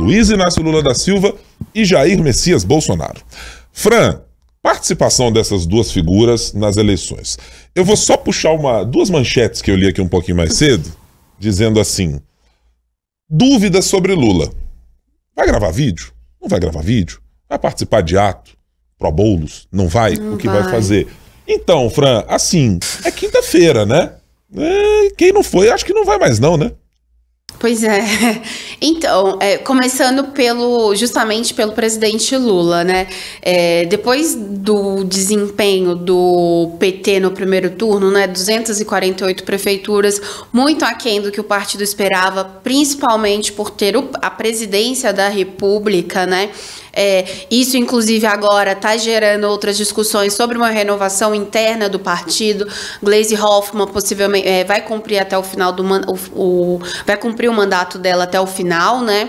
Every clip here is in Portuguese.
Luiz Inácio Lula da Silva e Jair Messias Bolsonaro. Fran, participação dessas duas figuras nas eleições. Eu vou só puxar uma, duas manchetes que eu li aqui um pouquinho mais cedo, dizendo assim: dúvidas sobre Lula. Vai gravar vídeo? Não vai gravar vídeo? Vai participar de ato? Pro Boulos? Não vai? Não o que vai. vai fazer? Então, Fran, assim, é quinta-feira, né? É, quem não foi, acho que não vai mais, não, né? Pois é. Então, é, começando pelo justamente pelo presidente Lula, né? É, depois do desempenho do PT no primeiro turno, né? 248 prefeituras, muito aquém do que o partido esperava, principalmente por ter o, a presidência da República, né? É, isso, inclusive, agora está gerando outras discussões sobre uma renovação interna do partido. Glaze Hoffmann possivelmente é, vai cumprir até o final do o, o, vai cumprir o mandato dela até o final, né?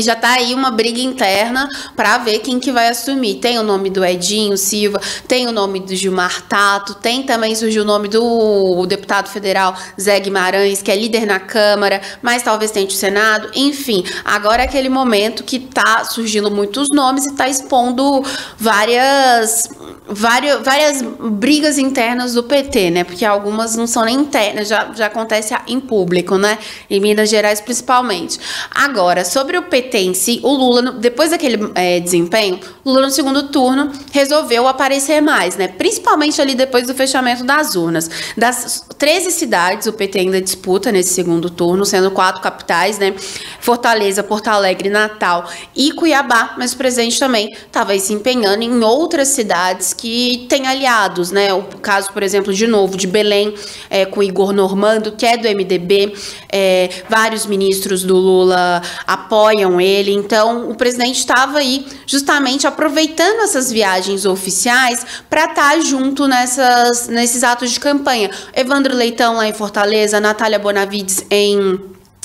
já tá aí uma briga interna para ver quem que vai assumir. Tem o nome do Edinho Silva, tem o nome do Gilmar Tato, tem também surgiu o nome do deputado federal Zé Guimarães, que é líder na Câmara, mas talvez tente o Senado. Enfim, agora é aquele momento que tá surgindo muitos nomes e tá expondo várias várias, várias brigas internas do PT, né? Porque algumas não são nem internas, já, já acontece em público, né? Em Minas Gerais, principalmente. Agora, sobre o PT em si, o Lula, depois daquele é, desempenho, Lula no segundo turno resolveu aparecer mais, né? Principalmente ali depois do fechamento das urnas. Das 13 cidades, o PT ainda disputa nesse segundo turno, sendo quatro capitais, né? Fortaleza, Porto Alegre, Natal e Cuiabá, mas o presidente também estava se empenhando em outras cidades que tem aliados, né? O caso, por exemplo, de novo, de Belém, é, com Igor Normando, que é do MDB, é, vários ministros do Lula apoiam ele, então o presidente estava aí justamente aproveitando essas viagens oficiais para estar tá junto nessas, nesses atos de campanha. Evandro Leitão lá em Fortaleza, Natália Bonavides em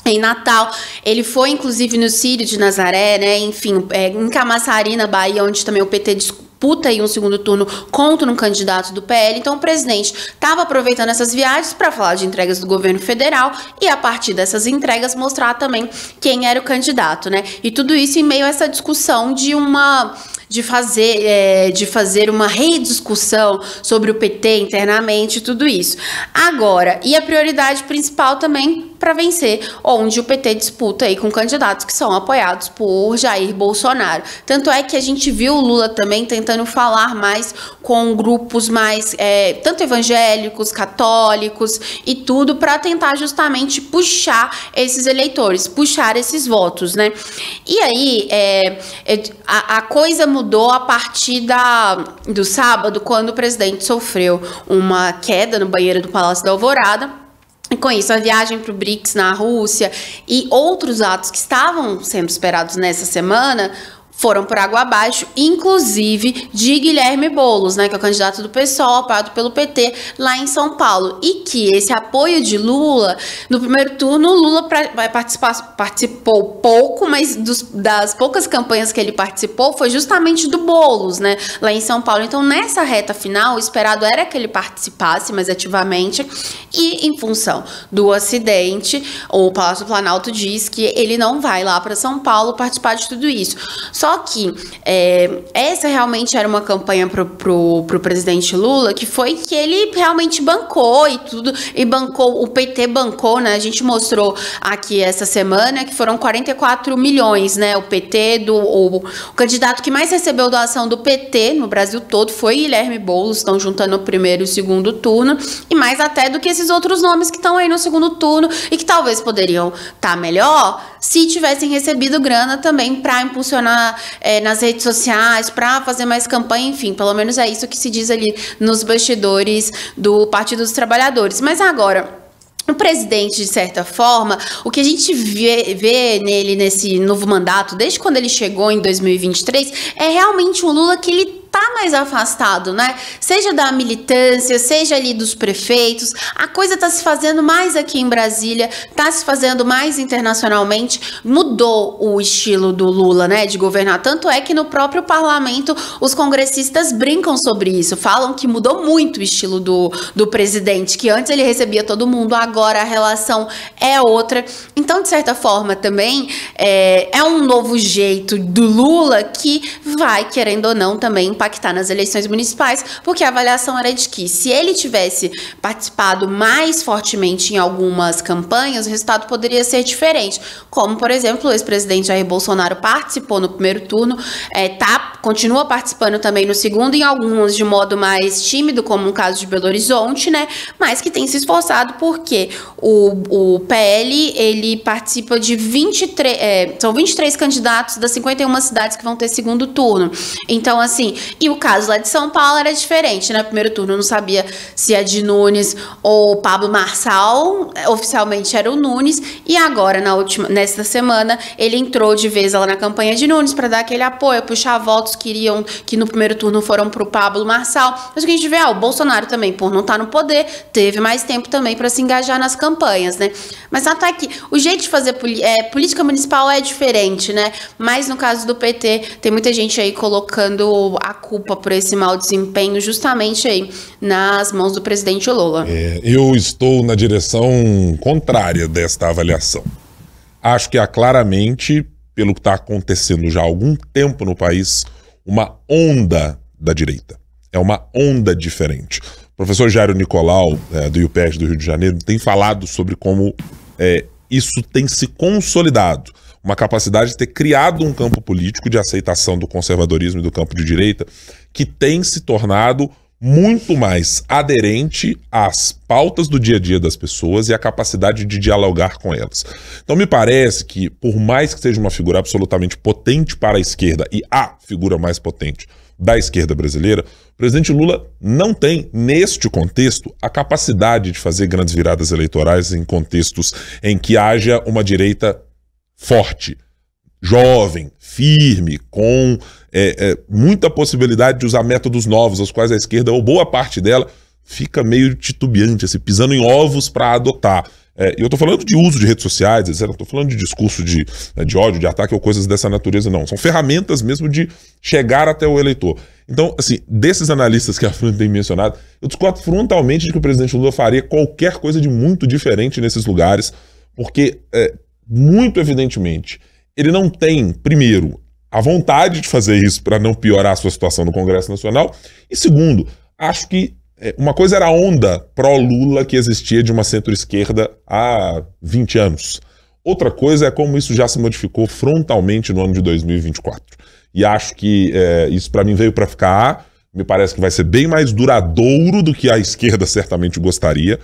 em Natal. Ele foi, inclusive, no Sírio de Nazaré, né? Enfim, é, em Camaçari, na Bahia, onde também o PT disputa aí um segundo turno contra um candidato do PL. Então o presidente estava aproveitando essas viagens para falar de entregas do governo federal e a partir dessas entregas mostrar também quem era o candidato, né? E tudo isso em meio a essa discussão de uma de fazer, é, de fazer uma rediscussão sobre o PT internamente, tudo isso. Agora, e a prioridade principal também para vencer, onde o PT disputa aí com candidatos que são apoiados por Jair Bolsonaro. Tanto é que a gente viu o Lula também tentando falar mais com grupos mais, é, tanto evangélicos, católicos e tudo, para tentar justamente puxar esses eleitores, puxar esses votos, né? E aí, é, é a, a coisa mudou a partir da, do sábado, quando o presidente sofreu uma queda no banheiro do Palácio da Alvorada. E com isso, a viagem para o BRICS na Rússia e outros atos que estavam sendo esperados nessa semana, foram por água abaixo, inclusive de Guilherme Boulos, né, que é o candidato do PSOL, apoiado pelo PT lá em São Paulo. E que esse apoio de Lula, no primeiro turno, Lula participou pouco, mas dos, das poucas campanhas que ele participou foi justamente do Boulos, né, lá em São Paulo. Então, nessa reta final, o esperado era que ele participasse mais ativamente e em função do acidente, o Palácio do Planalto diz que ele não vai lá para São Paulo participar de tudo isso. Só só que é, essa realmente era uma campanha pro, pro, pro presidente Lula, que foi que ele realmente bancou e tudo, e bancou, o PT bancou, né? A gente mostrou aqui essa semana que foram 44 milhões, né? O PT do. O, o candidato que mais recebeu doação do PT no Brasil todo foi Guilherme Boulos, estão juntando o primeiro e o segundo turno, e mais até do que esses outros nomes que estão aí no segundo turno e que talvez poderiam estar tá melhor se tivessem recebido grana também para impulsionar é, nas redes sociais, para fazer mais campanha, enfim, pelo menos é isso que se diz ali nos bastidores do Partido dos Trabalhadores. Mas agora, o presidente, de certa forma, o que a gente vê, vê, nele nesse novo mandato, desde quando ele chegou em 2023, é realmente um Lula que ele tá mais afastado, né? Seja da militância, seja ali dos prefeitos, a coisa tá se fazendo mais aqui em Brasília, tá se fazendo mais internacionalmente. Mudou o estilo do Lula, né, de governar. Tanto é que no próprio parlamento os congressistas brincam sobre isso, falam que mudou muito o estilo do, do presidente, que antes ele recebia todo mundo, agora a relação é outra. Então, de certa forma, também é, é um novo jeito do Lula que vai, querendo ou não, também impactar nas eleições municipais, porque a avaliação era de que se ele tivesse participado mais fortemente em algumas campanhas, o resultado poderia ser diferente. Como, por exemplo, o ex-presidente Jair Bolsonaro participou no primeiro turno, é, tá, continua participando também no segundo, em alguns de modo mais tímido, como o caso de Belo Horizonte, né? Mas que tem se esforçado porque o, o PL ele participa de 23. É, são 23 candidatos das 51 cidades que vão ter segundo turno. Então, assim, e o caso lá de São Paulo era diferente, né? Primeiro turno não sabia se é de Nunes ou Pablo Marçal, é, oficialmente era o Nunes, e agora, na última, nesta semana, ele entrou de vez lá na campanha de Nunes para dar aquele apoio, puxar votos que iriam, que no primeiro turno foram pro Pablo Marçal. Mas o que a gente vê, ah, o Bolsonaro também, por não estar tá no poder, teve mais tempo também para se engajar nas campanhas, né? Mas até tá, tá aqui, o jeito de fazer é, política municipal é diferente, né? Mas no caso do PT, tem muita gente aí colocando a culpa por esse mau desempenho justamente aí nas mãos do presidente Lula. É, eu estou na direção contrária desta avaliação. Acho que há claramente, pelo que está acontecendo já há algum tempo no país, uma onda da direita. É uma onda diferente. O professor Jairo Nicolau, é, do IUPES do Rio de Janeiro, tem falado sobre como é, isso tem se consolidado uma capacidade de ter criado um campo político de aceitação do conservadorismo e do campo de direita que tem se tornado muito mais aderente às pautas do dia a dia das pessoas e à capacidade de dialogar com elas. Então me parece que, por mais que seja uma figura absolutamente potente para a esquerda e a figura mais potente da esquerda brasileira, o presidente Lula não tem, neste contexto, a capacidade de fazer grandes viradas eleitorais em contextos em que haja uma direita forte, jovem, firme, com é, é, muita possibilidade de usar métodos novos, aos quais a esquerda, ou boa parte dela, fica meio titubeante, assim, pisando em ovos para adotar. É, eu estou falando de uso de redes sociais, etc. Não tô falando de discurso de, né, de ódio, de ataque ou coisas dessa natureza, não. São ferramentas mesmo de chegar até o eleitor. Então, assim, desses analistas que a Fran tem mencionado, eu discordo frontalmente de que o presidente Lula faria qualquer coisa de muito diferente nesses lugares, porque é, muito evidentemente, ele não tem, primeiro, a vontade de fazer isso para não piorar a sua situação no Congresso Nacional, e segundo, acho que é, uma coisa era a onda pró-Lula que existia de uma centro-esquerda há 20 anos. Outra coisa é como isso já se modificou frontalmente no ano de 2024. E acho que é, isso para mim veio para ficar. Me parece que vai ser bem mais duradouro do que a esquerda certamente gostaria.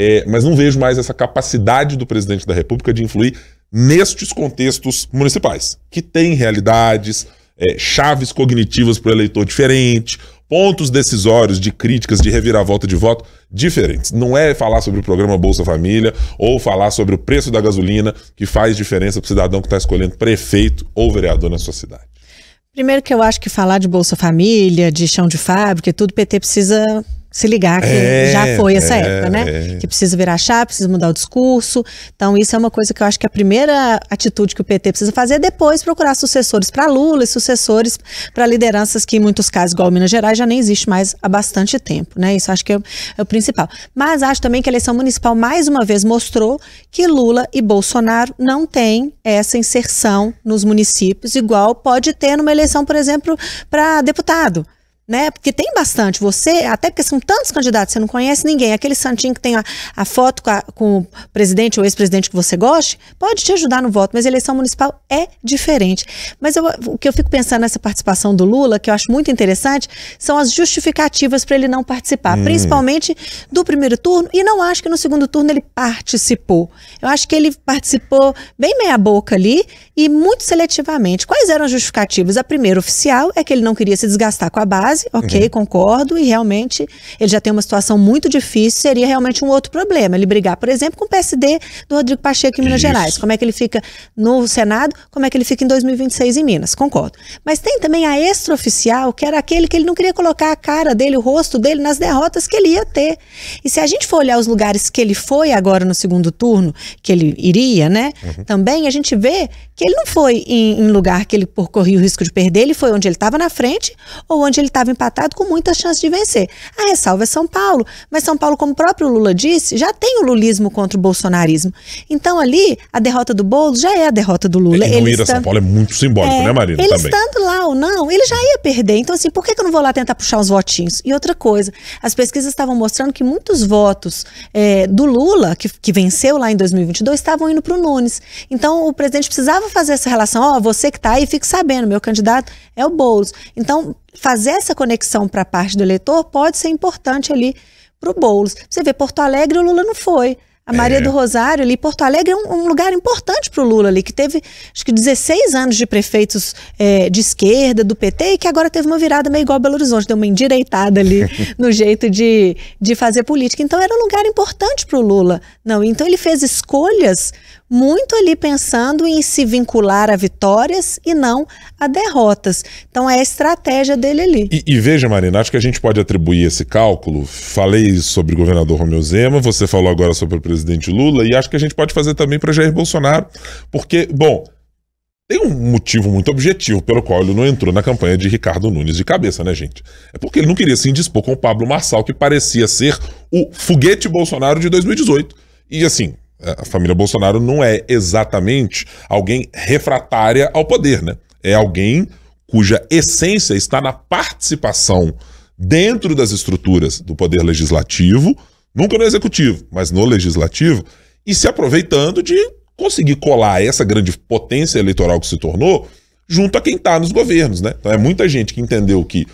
É, mas não vejo mais essa capacidade do presidente da República de influir nestes contextos municipais, que têm realidades, é, chaves cognitivas para o eleitor diferente, pontos decisórios de críticas, de reviravolta de voto diferentes. Não é falar sobre o programa Bolsa Família ou falar sobre o preço da gasolina que faz diferença para o cidadão que está escolhendo prefeito ou vereador na sua cidade. Primeiro que eu acho que falar de Bolsa Família, de chão de fábrica e tudo, o PT precisa se ligar que é, já foi essa é, época, né? É. Que precisa virar chá, precisa mudar o discurso. Então, isso é uma coisa que eu acho que a primeira atitude que o PT precisa fazer é depois procurar sucessores para Lula e sucessores para lideranças que, em muitos casos, igual Minas Gerais, já nem existe mais há bastante tempo, né? Isso acho que é, é, o principal. Mas acho também que a eleição municipal, mais uma vez, mostrou que Lula e Bolsonaro não têm essa inserção nos municípios, igual pode ter numa eleição, por exemplo, para deputado né? Porque tem bastante. Você, até porque são tantos candidatos, você não conhece ninguém. Aquele santinho que tem a, a foto com, a, com, o presidente ou ex-presidente que você goste, pode te ajudar no voto, mas eleição municipal é diferente. Mas eu, o que eu fico pensando nessa participação do Lula, que eu acho muito interessante, são as justificativas para ele não participar, hum. principalmente do primeiro turno, e não acho que no segundo turno ele participou. Eu acho que ele participou bem meia boca ali e muito seletivamente. Quais eram as justificativas? A primeira oficial é que ele não queria se desgastar com a base, ok, uhum. concordo, e realmente ele já tem uma situação muito difícil, seria realmente um outro problema. Ele brigar, por exemplo, com o PSD do Rodrigo Pacheco em Minas Isso. Gerais. Como é que ele fica no Senado, como é que ele fica em 2026 em Minas, concordo. Mas tem também a extraoficial, que era aquele que ele não queria colocar a cara dele, o rosto dele nas derrotas que ele ia ter. E se a gente for olhar os lugares que ele foi agora no segundo turno, que ele iria, né? Uhum. Também a gente vê que ele não foi em, em lugar que ele corria o risco de perder, ele foi onde ele estava na frente ou onde ele estava empatado com muitas chances de vencer. A ressalva é São Paulo, mas São Paulo, como o próprio Lula disse, já tem o lulismo contra o bolsonarismo. Então ali, a derrota do Boulos já é a derrota do Lula. É, ele não ir a São Paulo é muito simbólico, é, né, Marina? Ele também. estando lá ou não, ele já ia perder. Então assim, por que, que eu não vou lá tentar puxar uns votinhos? E outra coisa, as pesquisas estavam mostrando que muitos votos é, do Lula, que, que venceu lá em 2022, estavam indo para o Nunes. Então o presidente precisava fazer essa relação, ó, você que está aí, fique sabendo, meu candidato é o Boulos. Então, fazer essa conexão para a parte do eleitor pode ser importante ali para o Boulos. Você vê, Porto Alegre o Lula não foi. A Maria é. do Rosário ali, Porto Alegre é um, um lugar importante para o Lula ali, que teve acho que 16 anos de prefeitos é, de esquerda, do PT, e que agora teve uma virada meio igual a Belo Horizonte, deu uma endireitada ali no jeito de, de fazer política. Então era um lugar importante para o Lula. Não, então ele fez escolhas muito ali pensando em se vincular a vitórias e não a derrotas. Então é a estratégia dele ali. E, e veja, Marina, acho que a gente pode atribuir esse cálculo. Falei sobre o governador Romeu Zema, você falou agora sobre o presidente Lula, e acho que a gente pode fazer também para Jair Bolsonaro, porque, bom. Tem um motivo muito objetivo pelo qual ele não entrou na campanha de Ricardo Nunes de cabeça, né, gente? É porque ele não queria se indispor com o Pablo Marçal, que parecia ser o foguete Bolsonaro de 2018. E assim, a família Bolsonaro não é exatamente alguém refratária ao poder, né? É alguém cuja essência está na participação dentro das estruturas do poder legislativo, nunca no executivo, mas no legislativo, e se aproveitando de conseguir colar essa grande potência eleitoral que se tornou junto a quem está nos governos, né? Então é muita gente que entendeu que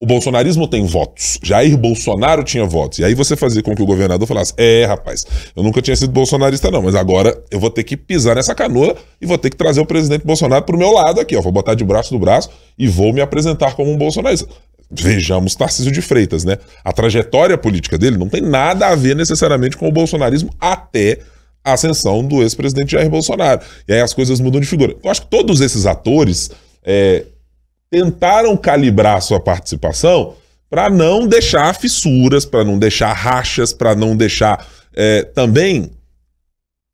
o bolsonarismo tem votos. Jair Bolsonaro tinha votos. E aí você fazia com que o governador falasse: é, rapaz, eu nunca tinha sido bolsonarista, não, mas agora eu vou ter que pisar nessa canoa e vou ter que trazer o presidente Bolsonaro pro meu lado aqui, ó. Vou botar de braço do braço e vou me apresentar como um bolsonarista. Vejamos Tarcísio de Freitas, né? A trajetória política dele não tem nada a ver necessariamente com o bolsonarismo até a ascensão do ex-presidente Jair Bolsonaro. E aí as coisas mudam de figura. Eu acho que todos esses atores. É, tentaram calibrar sua participação para não deixar fissuras, para não deixar rachas, para não deixar é, também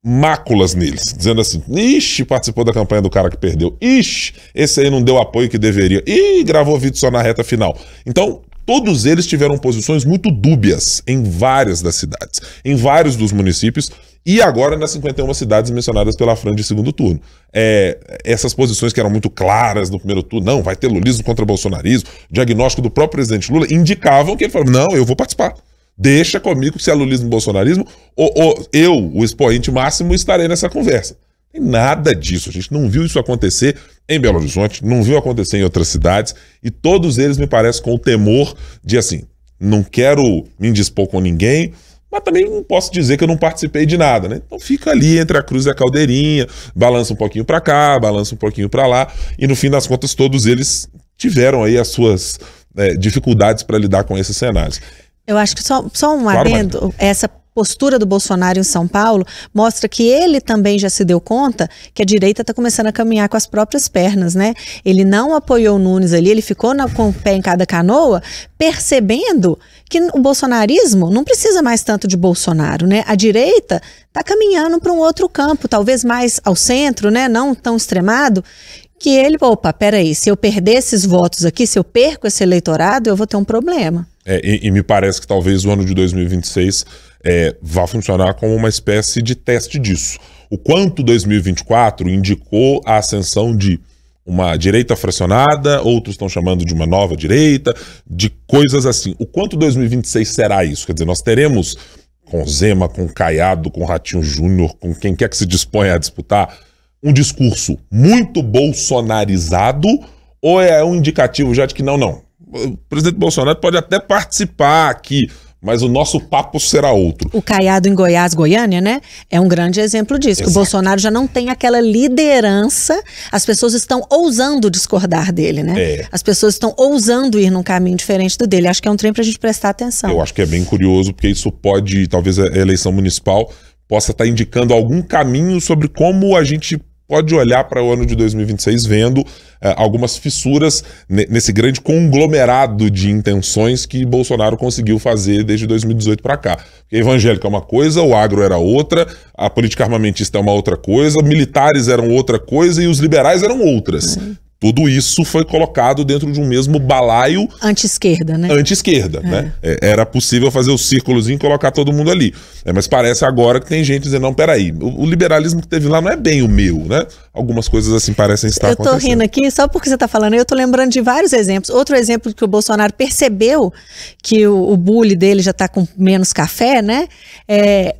máculas neles, dizendo assim: ixi, participou da campanha do cara que perdeu, ixi, esse aí não deu apoio que deveria, e gravou vídeo só na reta final. Então, todos eles tiveram posições muito dúbias em várias das cidades, em vários dos municípios, e agora nas 51 cidades mencionadas pela Fran de segundo turno. É, essas posições que eram muito claras no primeiro turno, não, vai ter lulismo contra bolsonarismo, diagnóstico do próprio presidente Lula, indicavam que ele falou, não, eu vou participar. Deixa comigo se é lulismo bolsonarismo, ou, ou eu, o expoente máximo, estarei nessa conversa. Tem nada disso. A gente não viu isso acontecer em Belo Horizonte, não viu acontecer em outras cidades, e todos eles me parecem com o temor de assim, não quero me indispor com ninguém, mas também não posso dizer que eu não participei de nada, né? Então fica ali entre a cruz e a caldeirinha, balança um pouquinho para cá, balança um pouquinho para lá, e no fim das contas todos eles tiveram aí as suas é, dificuldades para lidar com esses cenários. Eu acho que só, só um claro, adendo, mas... essa postura do Bolsonaro em São Paulo mostra que ele também já se deu conta que a direita está começando a caminhar com as próprias pernas, né? Ele não apoiou o Nunes ali, ele ficou na, com o pé em cada canoa, percebendo que o bolsonarismo não precisa mais tanto de Bolsonaro, né? A direita está caminhando para um outro campo, talvez mais ao centro, né? Não tão extremado que ele, opa, peraí, se eu perder esses votos aqui, se eu perco esse eleitorado, eu vou ter um problema. É, e, e me parece que talvez o ano de 2026 é, vai funcionar como uma espécie de teste disso. O quanto 2024 indicou a ascensão de uma direita fracionada, outros estão chamando de uma nova direita, de coisas assim. O quanto 2026 será isso? Quer dizer, nós teremos com Zema, com Caiado, com Ratinho Júnior, com quem quer que se disponha a disputar, um discurso muito bolsonarizado ou é um indicativo já de que não, não. O presidente Bolsonaro pode até participar aqui, mas o nosso papo será outro. O Caiado em Goiás, Goiânia, né? É um grande exemplo disso. O Bolsonaro já não tem aquela liderança, as pessoas estão ousando discordar dele, né? É. As pessoas estão ousando ir num caminho diferente do dele. Acho que é um trem para a gente prestar atenção. Eu acho que é bem curioso, porque isso pode, talvez a eleição municipal possa estar tá indicando algum caminho sobre como a gente pode olhar para o ano de 2026 vendo eh, algumas fissuras nesse grande conglomerado de intenções que Bolsonaro conseguiu fazer desde 2018 para cá. Porque evangélico é uma coisa, o agro era outra, a política armamentista é uma outra coisa, militares eram outra coisa e os liberais eram outras. Uhum tudo isso foi colocado dentro de um mesmo balaio. Anti-esquerda, né? Anti-esquerda, é. né? É, era possível fazer o círculozinho e colocar todo mundo ali. É, mas parece agora que tem gente dizendo: não, peraí, o, o, liberalismo que teve lá não é bem o meu, né? Algumas coisas assim parecem estar acontecendo. Eu tô acontecendo. rindo aqui, só porque você tá falando, eu tô lembrando de vários exemplos. Outro exemplo que o Bolsonaro percebeu que o, o bullying dele já tá com menos café, né? É,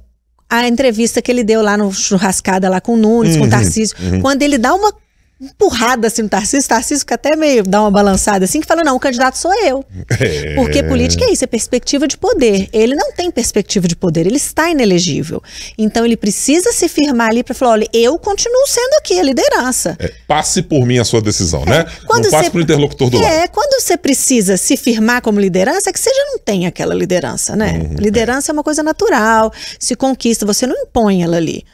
a entrevista que ele deu lá no churrascada lá com o Nunes, uhum, com o uhum, Tarcísio, uhum. quando ele dá uma empurrada assim no Tarcísio, Tarcísio que até meio dá uma balançada assim, que fala, não, o candidato sou eu. É. Porque política é isso, é perspectiva de poder. Ele não tem perspectiva de poder, ele está inelegível. Então ele precisa se firmar ali para falar, olha, eu continuo sendo aqui a liderança. É, passe por mim a sua decisão, né? é. né? Quando não passe você... para o interlocutor do é, lado. É, quando você precisa se firmar como liderança, é que você já não tem aquela liderança, né? Uhum, liderança é. uma coisa natural, se conquista, você não impõe ela ali.